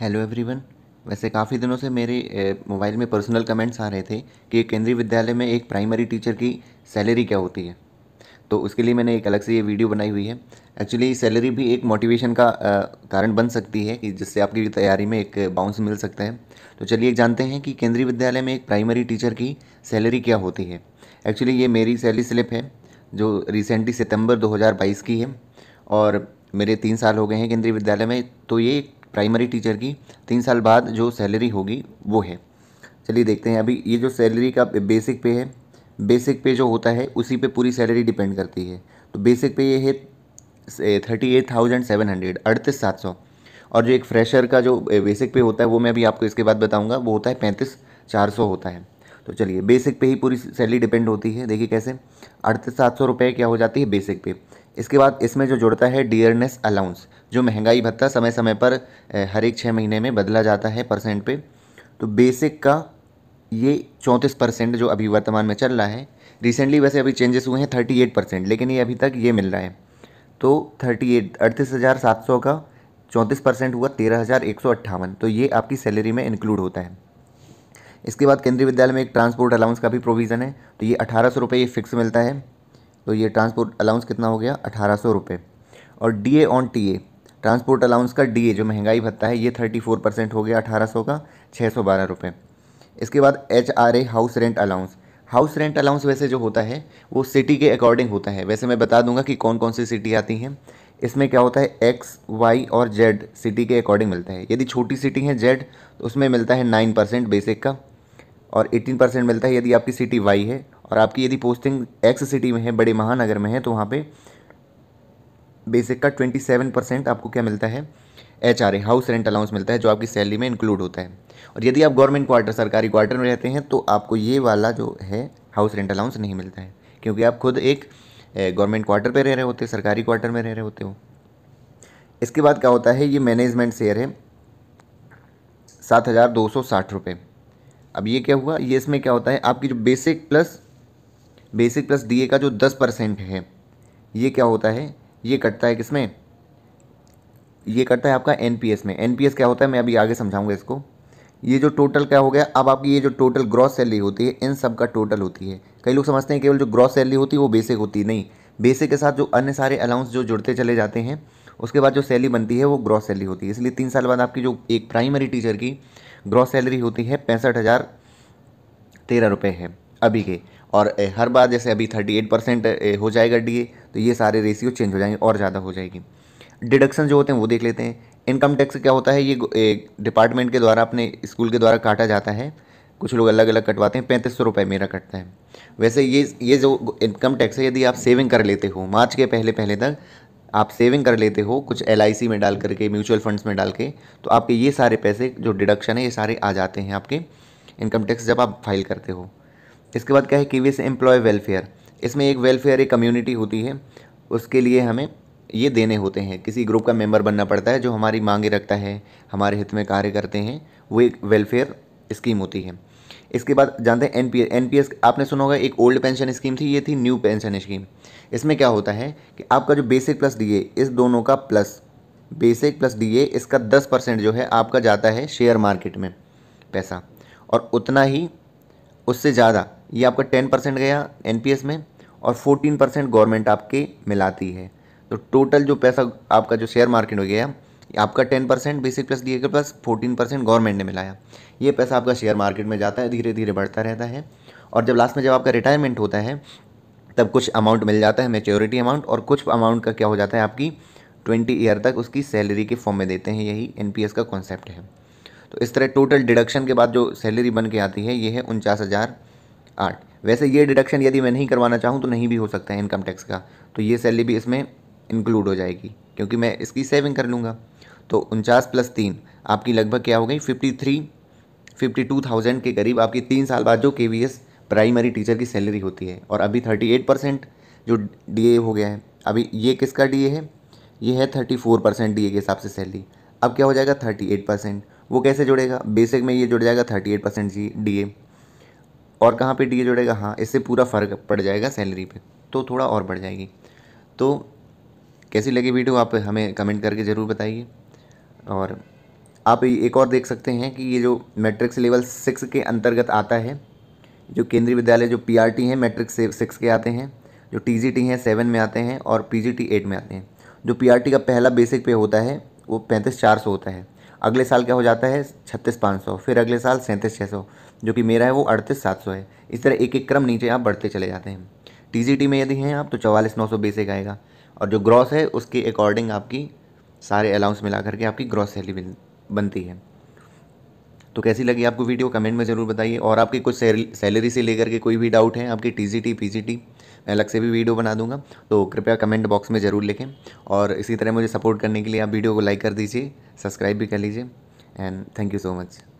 hello everyone वैसे काफ़ी दिनों से मेरे मोबाइल में पर्सनल कमेंट्स आ रहे थे कि केंद्रीय विद्यालय में एक प्राइमरी टीचर की सैलरी क्या होती है तो उसके लिए मैंने एक अलग से ये वीडियो बनाई हुई है एक्चुअली सैलरी भी एक मोटिवेशन का कारण बन सकती है कि जिससे आपकी तैयारी में एक बाउंस मिल सकता है तो चलिए जानते हैं कि केंद्रीय विद्यालय में एक प्राइमरी टीचर की सैलरी क्या होती है एक्चुअली ये मेरी सैलरी स्लिप है जो रिसेंटली सितंबर 2022 की है और मेरे तीन साल हो गए हैं केंद्रीय विद्यालय में तो ये एक प्राइमरी टीचर की तीन साल बाद जो सैलरी होगी वो है चलिए देखते हैं अभी ये जो सैलरी का बेसिक पे है बेसिक पे जो होता है उसी पे पूरी सैलरी डिपेंड करती है तो बेसिक पे ये है thirty eight thousand seven hundred अड़तीस सात सौ और जो एक फ्रेशर का जो बेसिक पे होता है वो मैं अभी आपको इसके बाद बताऊंगा वो होता है पैंतीस चार सौ होता है तो चलिए बेसिक पे ही पूरी सैलरी डिपेंड होती है देखिए कैसे अड़तीस सात सौ रुपये क्या हो जाती है बेसिक पे इसके बाद इसमें जो जुड़ता है डियरनेस अलाउंस जो महंगाई भत्ता समय समय पर हर एक छः महीने में बदला जाता है परसेंट पे तो बेसिक का ये चौंतीस परसेंट जो अभी वर्तमान में चल रहा है रिसेंटली वैसे अभी चेंजेस हुए हैं थर्टी एट परसेंट लेकिन ये अभी तक ये मिल रहा है तो थर्टी एट अड़तीस हज़ार सात सौ का चौंतीस परसेंट हुआ तेरह हज़ार एक सौ अट्ठावन तो ये आपकी सैलरी में इंक्लूड होता है इसके बाद केंद्रीय विद्यालय में एक ट्रांसपोर्ट अलाउंस का भी प्रोविज़न है तो ये अठारह सौ रुपये ये फिक्स मिलता है तो ये ट्रांसपोर्ट अलाउंस कितना हो गया अठारह सौ रुपये और D on T transport allowance का डी जो महंगाई भत्ता है ये थर्टी फोर परसेंट हो गया अठारह सौ का छः सौ बारह रुपये इसके बाद H R A house rent allowance house rent allowance वैसे जो होता है वो सिटी के अकॉर्डिंग होता है वैसे मैं बता दूंगा कि कौन कौन सी सिटी आती हैं इसमें क्या होता है एक्स वाई और जेड सिटी के अकॉर्डिंग मिलता है यदि छोटी सिटी है जेड तो उसमें मिलता है नाइन परसेंट बेसिक का और एटीन परसेंट मिलता है यदि आपकी सिटी वाई है और आपकी यदि पोस्टिंग एक्स सिटी में है बड़े महानगर में है तो वहाँ पे बेसिक का ट्वेंटी सेवन परसेंट आपको क्या मिलता है H R A house rent allowance मिलता है जो आपकी सैलरी में इंक्लूड होता है और यदि आप गवर्नमेंट क्वार्टर सरकारी क्वार्टर में रहते हैं तो आपको ये वाला जो है हाउस रेंट अलाउंस नहीं मिलता है क्योंकि आप खुद एक गवर्नमेंट क्वार्टर पर रह रहे होते सरकारी क्वार्टर में रह रहे होते हो इसके बाद क्या होता है ये मैनेजमेंट शेयर है सात हज़ार दो सौ साठ रुपये अब ये क्या हुआ ये इसमें क्या होता है आपकी जो basic plus basic plus D का जो दस परसेंट है ये क्या होता है ये कटता है किसमें ये कटता है आपका एन पी एस में एन पी एस क्या होता है मैं अभी आगे समझाऊंगा इसको ये जो टोटल क्या हो गया अब आपकी ये जो टोटल ग्रॉस सैलरी होती है इन सब का टोटल होती है कई लोग समझते हैं केवल जो ग्रॉस सैलरी होती है वो बेसिक होती है नहीं बेसिक के साथ जो अन्य सारे अलाउंस जो जुड़ते चले जाते हैं उसके बाद जो सैलरी बनती है वो ग्रॉस सैलरी होती है इसलिए तीन साल बाद आपकी जो एक प्राइमरी टीचर की ग्रॉस सैलरी होती है पैंसठ हज़ार तेरह रुपये है अभी के और हर बार जैसे अभी थर्टी एट परसेंट हो जाएगा डी तो ये सारे रेशियो चेंज हो जाएंगे और ज़्यादा हो जाएगी डिडक्शन जो होते हैं वो देख लेते हैं इनकम टैक्स क्या होता है ये डिपार्टमेंट के द्वारा अपने स्कूल के द्वारा काटा जाता है कुछ लोग अलग अलग कटवाते हैं पैंतीस सौ रुपये मेरा कटता है वैसे ये ये जो इनकम टैक्स है यदि आप सेविंग कर लेते हो मार्च के पहले पहले तक आप सेविंग कर लेते हो कुछ एल में डाल करके म्यूचुअल फंड्स में डाल के तो आपके ये सारे पैसे जो डिडक्शन है ये सारे आ जाते हैं आपके इनकम टैक्स जब आप फाइल करते हो इसके बाद क्या है विस एम्प्लॉय वेलफेयर इसमें एक वेलफेयर एक कम्युनिटी होती है उसके लिए हमें ये देने होते हैं किसी ग्रुप का मेंबर बनना पड़ता है जो हमारी मांगे रखता है हमारे हित में कार्य करते हैं वो एक वेलफेयर स्कीम होती है इसके बाद जानते हैं N P N P S आपने सुना होगा एक ओल्ड पेंशन स्कीम थी ये थी न्यू पेंशन स्कीम इसमें क्या होता है कि आपका जो बेसिक प्लस डी इस दोनों का प्लस बेसिक प्लस डी इसका दस परसेंट जो है आपका जाता है शेयर मार्केट में पैसा और उतना ही उससे ज़्यादा ये आपका टेन परसेंट गया एन में और फोर्टीन परसेंट गवर्नमेंट आपके मिलाती है तो टोटल जो पैसा आपका जो शेयर मार्केट हो गया आपका ten percent basic plus D A plus fourteen percent government ने मिलाया ये पैसा आपका शेयर मार्केट में जाता है धीरे धीरे बढ़ता रहता है और जब लास्ट में जब आपका रिटायरमेंट होता है तब कुछ अमाउंट मिल जाता है मेच्योरिटी अमाउंट और कुछ अमाउंट का क्या हो जाता है आपकी ट्वेंटी ईयर तक उसकी सैलरी के फॉर्म में देते हैं यही एन का कॉन्सेप्ट है तो इस तरह टोटल डिडक्शन के बाद जो सैलरी बन के आती है ये है उनचास हज़ार आठ वैसे ये डिडक्शन यदि मैं नहीं करवाना चाहूँ तो नहीं भी हो सकता है इनकम टैक्स का तो ये सैलरी भी इसमें इंक्लूड हो जाएगी क्योंकि मैं इसकी सेविंग कर लूँगा तो उनचास प्लस तीन आपकी लगभग क्या हो गई fifty three fifty two thousand के करीब आपकी तीन साल बाद जो K V S primary teacher की सैलरी होती है और अभी थर्टी एट परसेंट जो डी ए हो गया है अभी ये किसका डी ए है ये है thirty four percent D A के हिसाब से सैलरी अब क्या हो जाएगा थर्टी एट परसेंट वो कैसे जुड़ेगा बेसिक में ये जुड़ जाएगा thirty eight percent G D A और कहाँ पे डी जुड़ेगा हाँ इससे पूरा फ़र्क पड़ जाएगा सैलरी पे तो थोड़ा और बढ़ जाएगी तो कैसी लगी वीडियो आप हमें कमेंट करके ज़रूर बताइए और आप एक और देख सकते हैं कि ये जो मैट्रिक्स लेवल सिक्स के अंतर्गत आता है जो केंद्रीय विद्यालय जो पी आर टी हैं मैट्रिक्स सिक्स के आते हैं जो टी जी टी हैं सेवन में आते हैं और पी जी टी एट में आते हैं जो पी आर टी का पहला बेसिक पे होता है वो पैंतीस चार सौ होता है अगले साल क्या हो जाता है छत्तीस पाँच सौ फिर अगले साल सैंतीस छः सौ जो कि मेरा है वो अड़तीस सात सौ है इस तरह एक एक क्रम नीचे आप बढ़ते चले जाते हैं टी टी में यदि हैं आप तो चवालीस नौ सौ बेसिक आएगा और जो ग्रॉस है उसके अकॉर्डिंग आपकी सारे अलाउंस मिला करके आपकी ग्रॉस सैलरी बनती है तो कैसी लगी आपको वीडियो कमेंट में ज़रूर बताइए और आपकी कुछ सैलरी से लेकर के कोई भी डाउट है आपकी T G T P G T मैं अलग से भी वीडियो बना दूंगा तो कृपया कमेंट बॉक्स में ज़रूर लिखें और इसी तरह मुझे सपोर्ट करने के लिए आप वीडियो को लाइक कर दीजिए सब्सक्राइब भी कर लीजिए and thank you so much